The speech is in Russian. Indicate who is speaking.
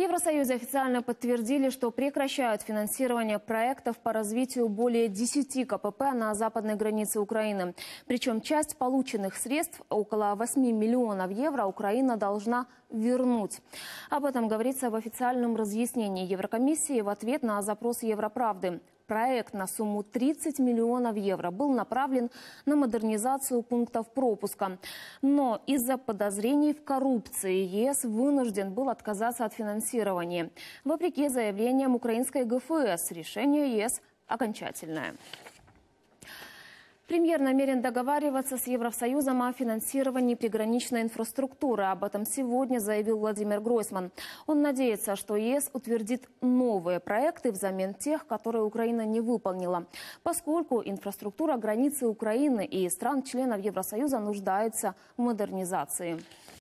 Speaker 1: В официально подтвердили, что прекращают финансирование проектов по развитию более 10 КПП на западной границе Украины. Причем часть полученных средств, около 8 миллионов евро, Украина должна вернуть. Об этом говорится в официальном разъяснении Еврокомиссии в ответ на запрос Европравды. Проект на сумму 30 миллионов евро был направлен на модернизацию пунктов пропуска. Но из-за подозрений в коррупции ЕС вынужден был отказаться от финансирования. Вопреки заявлениям украинской ГФС, решение ЕС окончательное. Премьер намерен договариваться с Евросоюзом о финансировании приграничной инфраструктуры. Об этом сегодня заявил Владимир Гройсман. Он надеется, что ЕС утвердит новые проекты взамен тех, которые Украина не выполнила. Поскольку инфраструктура границы Украины и стран-членов Евросоюза нуждается в модернизации.